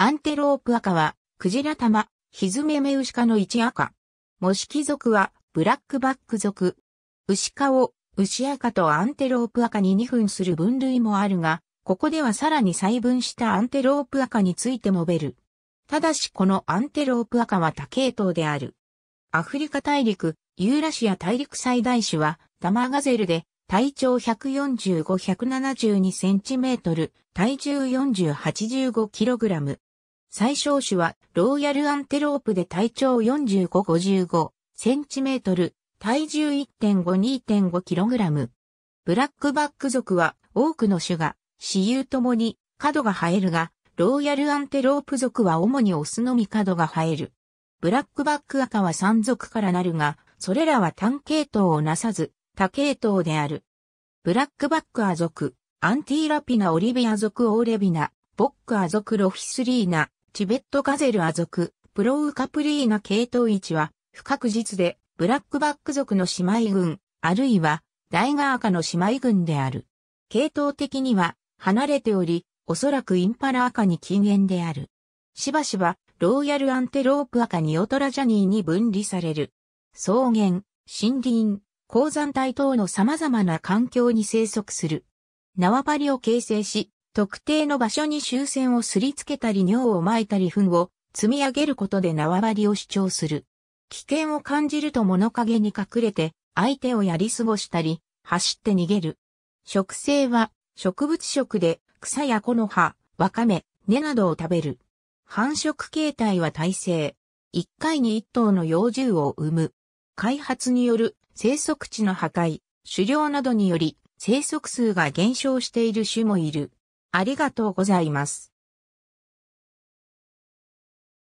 アンテロープ赤は、クジラ玉、ヒズメメウシカの一赤。モシキ族は、ブラックバック族。シカを、ウア赤とアンテロープ赤に2分する分類もあるが、ここではさらに細分したアンテロープ赤についてもべる。ただしこのアンテロープ赤は多系統である。アフリカ大陸、ユーラシア大陸最大種は、タマガゼルで、体長145-172センチメートル、体重40-85キログラム。最小種はローヤルアンテロープで体長4555センチメートル、体重1 5 2 5ラム。ブラックバック族は多くの種が私有ともに角が生えるが、ローヤルアンテロープ族は主にオスのみ角が生える。ブラックバック赤は3族からなるが、それらは単系統をなさず、多系統である。ブラックバックア族、アンティーラピナオリビア族オーレビナ、ボックア族ロフィスリーナ、チベットガゼルア族、プロウカプリーナ系統一は、不確実で、ブラックバック族の姉妹群、あるいは、ダイガーカの姉妹群である。系統的には、離れており、おそらくインパラ赤に禁煙である。しばしば、ローヤルアンテロープ赤にオトラジャニーに分離される。草原、森林、鉱山帯等の様々な環境に生息する。縄張りを形成し、特定の場所に終戦をすりつけたり尿を撒いたり糞を積み上げることで縄張りを主張する。危険を感じると物陰に隠れて相手をやり過ごしたり、走って逃げる。食性は植物食で草や木の葉、わかめ、根などを食べる。繁殖形態は耐性。一回に一頭の幼獣を産む。開発による生息地の破壊、狩猟などにより生息数が減少している種もいる。ありがとうございます。